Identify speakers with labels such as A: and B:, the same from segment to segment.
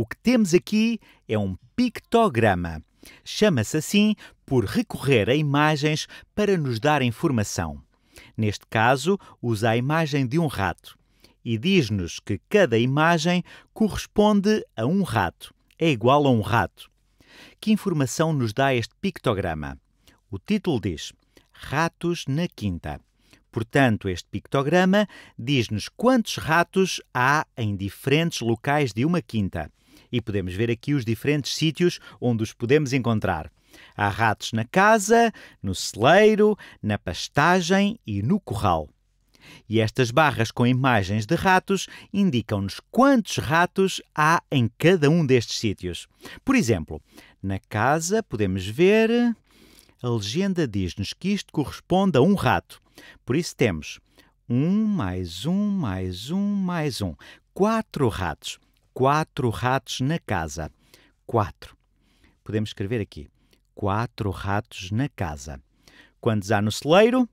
A: O que temos aqui é um pictograma. Chama-se assim por recorrer a imagens para nos dar informação. Neste caso, usa a imagem de um rato e diz-nos que cada imagem corresponde a um rato, é igual a um rato. Que informação nos dá este pictograma? O título diz: Ratos na Quinta. Portanto, este pictograma diz-nos quantos ratos há em diferentes locais de uma quinta e podemos ver aqui os diferentes sítios onde os podemos encontrar. Há ratos na casa, no celeiro, na pastagem e no curral. E estas barras com imagens de ratos indicam-nos quantos ratos há em cada um destes sítios. Por exemplo, na casa podemos ver. A legenda diz-nos que isto corresponde a um rato. Por isso temos um mais um mais um mais um. Quatro ratos quatro ratos na casa. Quatro. Podemos escrever aqui. Quatro ratos na casa. Quantos há no celeiro?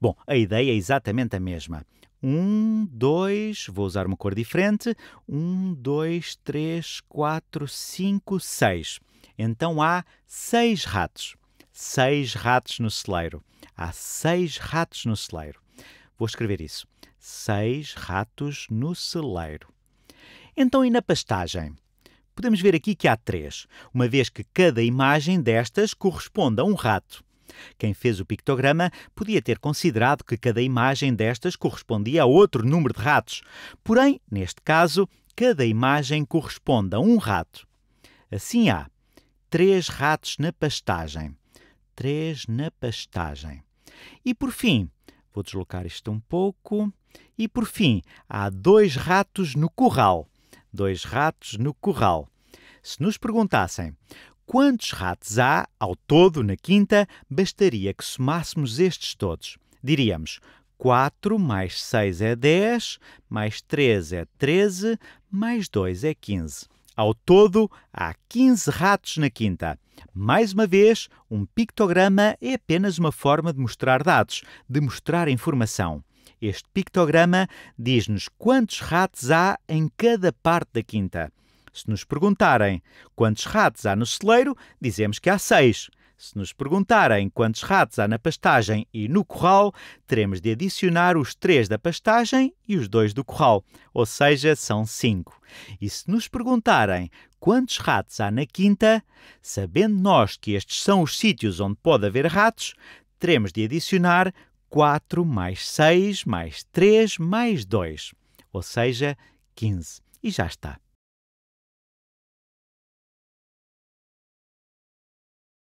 A: Bom, a ideia é exatamente a mesma. Um, dois, vou usar uma cor diferente. Um, dois, três, quatro, cinco, seis. Então há seis ratos. Seis ratos no celeiro. Há seis ratos no celeiro. Vou escrever isso. Seis ratos no celeiro. Então, e na pastagem? Podemos ver aqui que há três, uma vez que cada imagem destas corresponde a um rato. Quem fez o pictograma podia ter considerado que cada imagem destas correspondia a outro número de ratos. Porém, neste caso, cada imagem corresponde a um rato. Assim há três ratos na pastagem. Três na pastagem. E por fim, vou deslocar isto um pouco. E por fim, há dois ratos no curral dois ratos no curral. Se nos perguntassem quantos ratos há ao todo na quinta, bastaria que somássemos estes todos. Diríamos 4 mais 6 é 10, mais 3 é 13, mais 2 é 15. Ao todo, há 15 ratos na quinta. Mais uma vez, um pictograma é apenas uma forma de mostrar dados, de mostrar informação. Este pictograma diz-nos quantos ratos há em cada parte da quinta. Se nos perguntarem quantos ratos há no celeiro, dizemos que há seis. Se nos perguntarem quantos ratos há na pastagem e no corral, teremos de adicionar os três da pastagem e os dois do corral, ou seja, são cinco. E se nos perguntarem quantos ratos há na quinta, sabendo nós que estes são os sítios onde pode haver ratos, teremos de adicionar 4 mais 6 mais 3 mais 2, ou seja, 15. E já está.